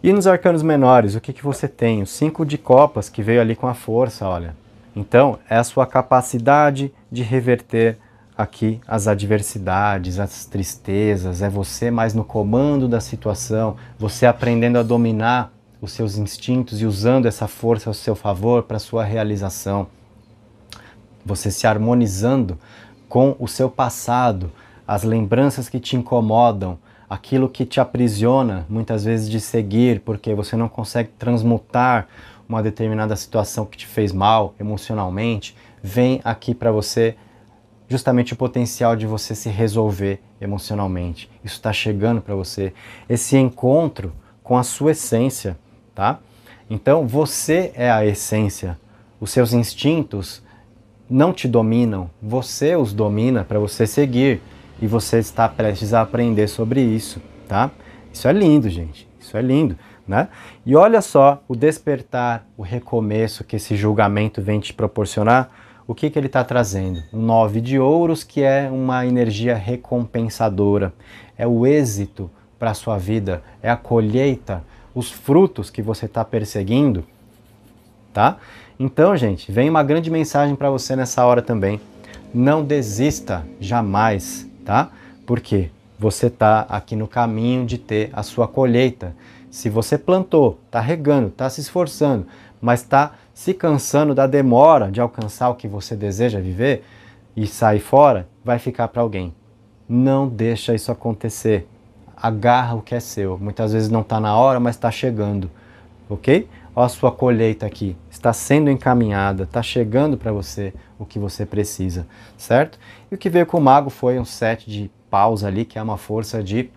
E nos arcanos menores, o que, que você tem? O cinco de copas que veio ali com a força, olha. Então, é a sua capacidade de reverter aqui as adversidades, as tristezas, é você mais no comando da situação, você aprendendo a dominar os seus instintos e usando essa força ao seu favor para sua realização. Você se harmonizando com o seu passado, as lembranças que te incomodam, aquilo que te aprisiona muitas vezes de seguir, porque você não consegue transmutar uma determinada situação que te fez mal emocionalmente, vem aqui para você justamente o potencial de você se resolver emocionalmente. Isso está chegando para você. Esse encontro com a sua essência, tá? Então você é a essência. Os seus instintos não te dominam, você os domina para você seguir e você está prestes a aprender sobre isso, tá? Isso é lindo, gente. Isso é lindo, né? E olha só o despertar, o recomeço que esse julgamento vem te proporcionar. O que, que ele está trazendo? Um nove de ouros que é uma energia recompensadora. É o êxito para a sua vida, é a colheita, os frutos que você está perseguindo, tá? Então, gente, vem uma grande mensagem para você nessa hora também. Não desista jamais tá? Porque você está aqui no caminho de ter a sua colheita. Se você plantou, está regando, está se esforçando, mas está se cansando da demora de alcançar o que você deseja viver e sair fora, vai ficar para alguém. Não deixa isso acontecer. Agarra o que é seu. Muitas vezes não está na hora, mas está chegando, ok? ó, a sua colheita aqui está sendo encaminhada, está chegando para você o que você precisa, certo? E o que veio com o mago foi um set de paus ali, que é uma força de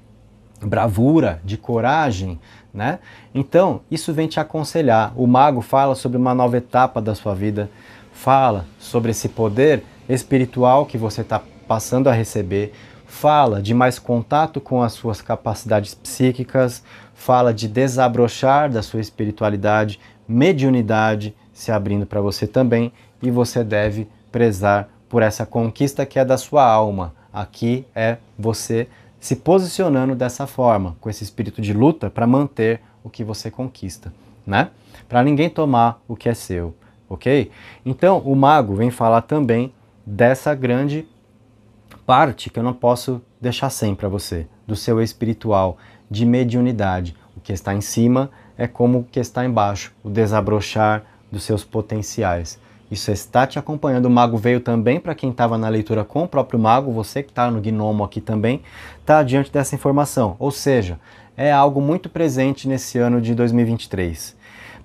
bravura, de coragem, né? Então, isso vem te aconselhar. O mago fala sobre uma nova etapa da sua vida, fala sobre esse poder espiritual que você está passando a receber, fala de mais contato com as suas capacidades psíquicas, fala de desabrochar da sua espiritualidade, mediunidade se abrindo para você também, e você deve prezar por essa conquista que é da sua alma. Aqui é você se posicionando dessa forma, com esse espírito de luta para manter o que você conquista, né? Para ninguém tomar o que é seu, OK? Então, o mago vem falar também dessa grande parte que eu não posso deixar sem para você, do seu espiritual, de mediunidade. O que está em cima é como o que está embaixo, o desabrochar dos seus potenciais. Isso está te acompanhando. O mago veio também para quem estava na leitura com o próprio mago, você que está no gnomo aqui também, está diante dessa informação. Ou seja, é algo muito presente nesse ano de 2023.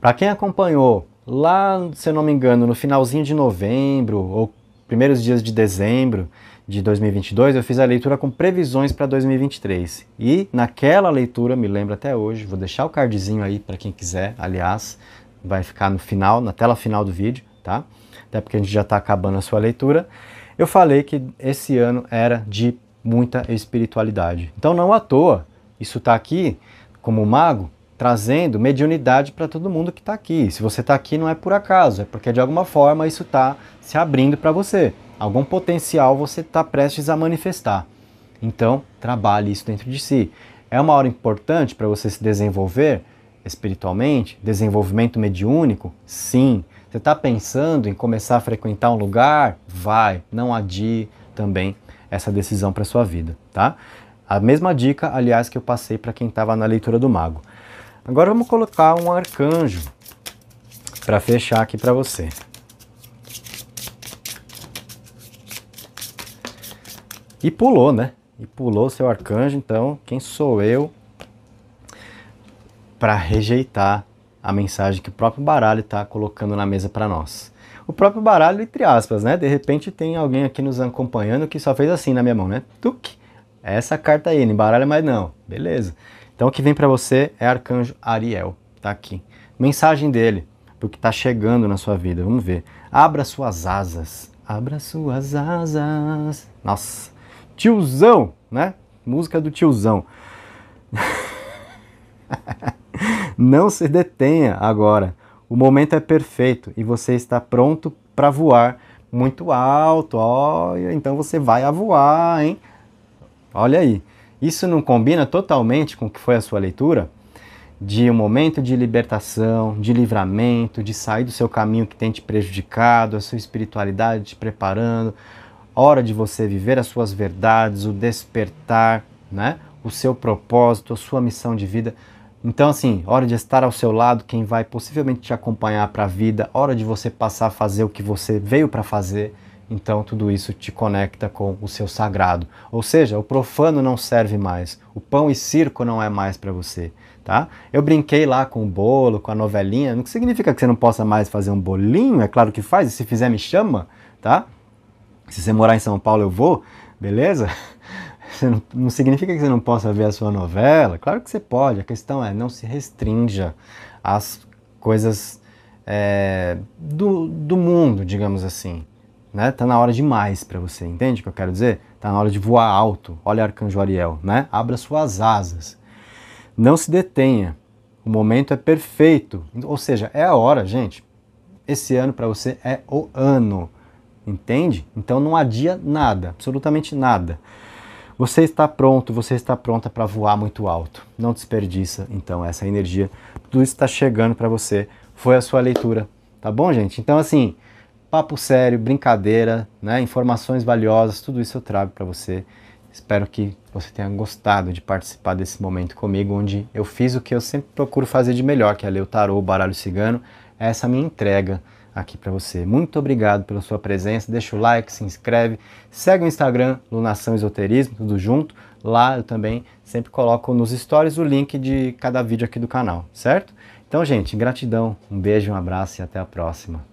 Para quem acompanhou lá, se eu não me engano, no finalzinho de novembro ou primeiros dias de dezembro, de 2022, eu fiz a leitura com previsões para 2023. E naquela leitura, me lembro até hoje, vou deixar o cardzinho aí para quem quiser, aliás, vai ficar no final, na tela final do vídeo, tá? Até porque a gente já está acabando a sua leitura. Eu falei que esse ano era de muita espiritualidade. Então não à toa, isso está aqui como mago, trazendo mediunidade para todo mundo que está aqui. Se você está aqui, não é por acaso, é porque de alguma forma isso está se abrindo para você algum potencial você está prestes a manifestar. Então, trabalhe isso dentro de si. É uma hora importante para você se desenvolver espiritualmente? Desenvolvimento mediúnico? Sim. Você está pensando em começar a frequentar um lugar? Vai. Não adie também essa decisão para sua vida, tá? A mesma dica, aliás, que eu passei para quem estava na leitura do mago. Agora vamos colocar um arcanjo para fechar aqui para você. E pulou, né? E pulou seu arcanjo, então quem sou eu para rejeitar a mensagem que o próprio baralho está colocando na mesa para nós? O próprio baralho, entre aspas, né? De repente tem alguém aqui nos acompanhando que só fez assim na minha mão, né? Tuc! Essa carta aí, não baralho, mais não. Beleza. Então o que vem para você é Arcanjo Ariel, tá aqui. Mensagem dele, porque tá chegando na sua vida, vamos ver. Abra suas asas, abra suas asas. Nossa, Tiozão, né? Música do tiozão. Não se detenha agora. O momento é perfeito e você está pronto para voar muito alto. Olha, então você vai a voar, hein? Olha aí. Isso não combina totalmente com o que foi a sua leitura? De um momento de libertação, de livramento, de sair do seu caminho que tem te prejudicado, a sua espiritualidade te preparando, hora de você viver as suas verdades, o despertar, né? o seu propósito, a sua missão de vida. Então, assim, hora de estar ao seu lado quem vai possivelmente te acompanhar para a vida, hora de você passar a fazer o que você veio para fazer. Então, tudo isso te conecta com o seu sagrado. Ou seja, o profano não serve mais, o pão e circo não é mais para você. Tá? Eu brinquei lá com o bolo, com a novelinha, não significa que você não possa mais fazer um bolinho, é claro que faz, e se fizer me chama, tá? Se você morar em São Paulo, eu vou, beleza? Não, não significa que você não possa ver a sua novela. Claro que você pode. A questão é não se restrinja às coisas é, do, do mundo, digamos assim. Né? Tá na hora demais para você, entende o que eu quero dizer? Tá na hora de voar alto. Olha Arcanjo Ariel, né? Abra suas asas. Não se detenha. O momento é perfeito. Ou seja, é a hora, gente. Esse ano para você é o ano entende? Então não adia nada, absolutamente nada. Você está pronto, você está pronta para voar muito alto. Não desperdiça, então, essa energia. Tudo está chegando para você. Foi a sua leitura, tá bom, gente? Então, assim, papo sério, brincadeira, né? informações valiosas, tudo isso eu trago para você. Espero que você tenha gostado de participar desse momento comigo, onde eu fiz o que eu sempre procuro fazer de melhor, que é ler o tarô, o baralho cigano. Essa é a minha entrega aqui para você. Muito obrigado pela sua presença, deixa o like, se inscreve, segue o Instagram, Lunação Esoterismo, tudo junto. Lá eu também sempre coloco nos stories o link de cada vídeo aqui do canal, certo? Então, gente, gratidão, um beijo, um abraço e até a próxima.